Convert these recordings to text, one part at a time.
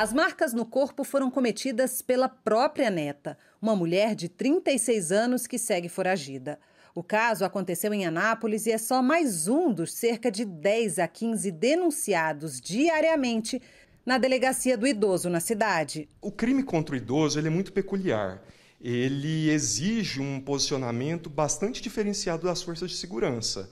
As marcas no corpo foram cometidas pela própria neta, uma mulher de 36 anos que segue foragida. O caso aconteceu em Anápolis e é só mais um dos cerca de 10 a 15 denunciados diariamente na delegacia do idoso na cidade. O crime contra o idoso é muito peculiar. Ele exige um posicionamento bastante diferenciado das forças de segurança.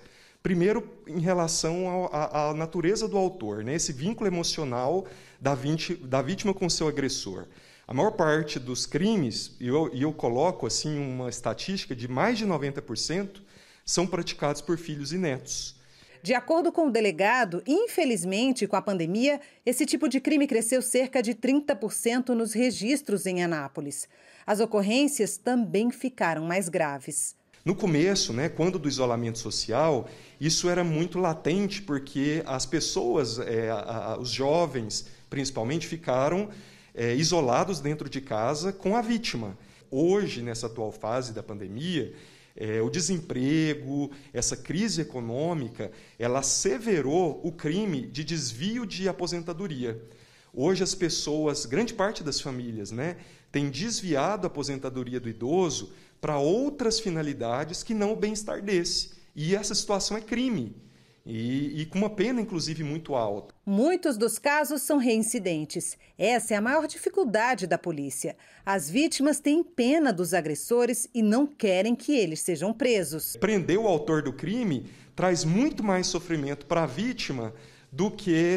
Primeiro, em relação à natureza do autor, né? esse vínculo emocional da, da vítima com seu agressor. A maior parte dos crimes, e eu, eu, coloco assim uma estatística de mais de 90%, são praticados por filhos e netos. De acordo com o delegado, infelizmente, com a pandemia, esse tipo de crime cresceu cerca de 30% nos registros em Anápolis. As ocorrências também ficaram mais graves. No começo, né, quando do isolamento social, isso era muito latente porque as pessoas, é, a, a, os jovens principalmente, ficaram é, isolados dentro de casa com a vítima. Hoje, nessa atual fase da pandemia, é, o desemprego, essa crise econômica, ela severou o crime de desvio de aposentadoria. Hoje as pessoas, grande parte das famílias, né, tem desviado a aposentadoria do idoso para outras finalidades que não o bem-estar desse. E essa situação é crime. E, e, com uma pena, inclusive, muito alta. Muitos dos casos são reincidentes. Essa é a maior dificuldade da polícia. As vítimas têm pena dos agressores e não querem que eles sejam presos. Prender o autor do crime traz muito mais sofrimento para a vítima do que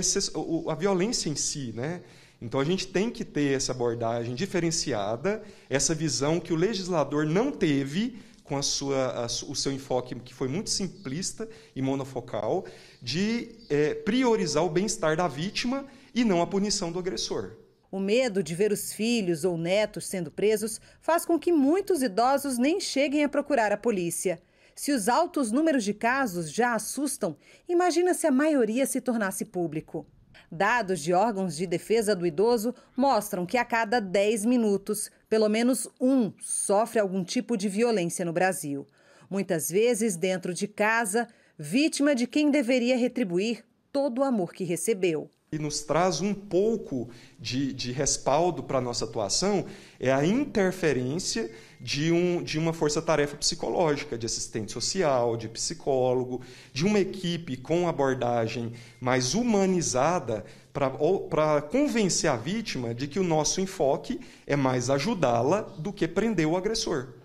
a violência em si, né? Então a gente tem que ter essa abordagem diferenciada, essa visão que o legislador não teve com a sua, a, o seu enfoque que foi muito simplista e monofocal de é, priorizar o bem-estar da vítima e não a punição do agressor. O medo de ver os filhos ou netos sendo presos faz com que muitos idosos nem cheguem a procurar a polícia. Se os altos números de casos já assustam, imagina se a maioria se tornasse público. Dados de órgãos de defesa do idoso mostram que a cada 10 minutos, pelo menos um sofre algum tipo de violência no Brasil. Muitas vezes dentro de casa, vítima de quem deveria retribuir todo o amor que recebeu e nos traz um pouco de, de respaldo para a nossa atuação é a interferência de, um, de uma força-tarefa psicológica, de assistente social, de psicólogo, de uma equipe com abordagem mais humanizada para convencer a vítima de que o nosso enfoque é mais ajudá-la do que prender o agressor.